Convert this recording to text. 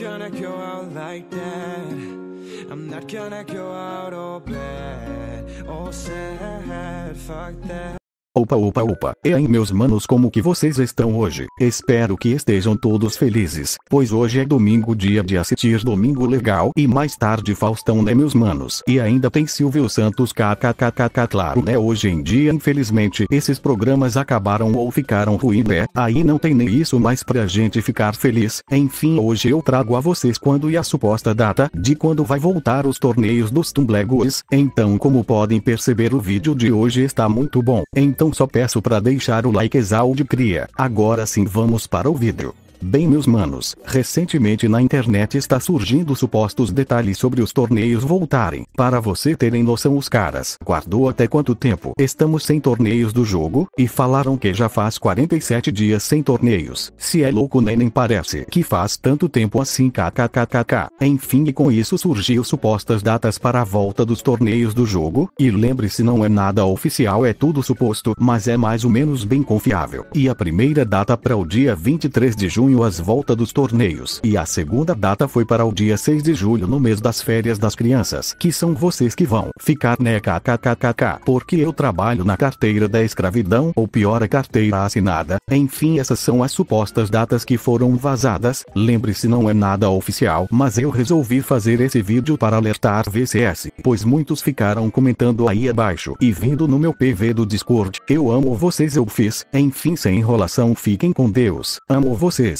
gonna go out like that I'm not gonna go out all bad, all sad, fuck that Opa opa opa, e é aí meus manos como que vocês estão hoje? Espero que estejam todos felizes, pois hoje é domingo dia de assistir Domingo Legal e mais tarde Faustão né meus manos? E ainda tem Silvio Santos kkkk claro né hoje em dia infelizmente esses programas acabaram ou ficaram ruim né? Aí não tem nem isso mais pra gente ficar feliz, enfim hoje eu trago a vocês quando e a suposta data de quando vai voltar os torneios dos Tumblegoes, então como podem perceber o vídeo de hoje está muito bom, então só peço para deixar o like de cria. Agora sim vamos para o vídeo. Bem, meus manos, recentemente na internet está surgindo supostos detalhes sobre os torneios voltarem. Para você terem noção, os caras guardou até quanto tempo estamos sem torneios do jogo e falaram que já faz 47 dias sem torneios. Se é louco, nem né, nem parece que faz tanto tempo assim. KKKKK. Enfim, e com isso surgiu supostas datas para a volta dos torneios do jogo. E lembre-se, não é nada oficial, é tudo suposto, mas é mais ou menos bem confiável. E a primeira data para o dia 23 de junho junho às voltas dos torneios. E a segunda data foi para o dia 6 de julho no mês das férias das crianças, que são vocês que vão ficar né porque eu trabalho na carteira da escravidão, ou pior a carteira assinada. Enfim essas são as supostas datas que foram vazadas, lembre-se não é nada oficial, mas eu resolvi fazer esse vídeo para alertar VCS, pois muitos ficaram comentando aí abaixo e vindo no meu PV do Discord, eu amo vocês eu fiz, enfim sem enrolação fiquem com Deus, amo vocês.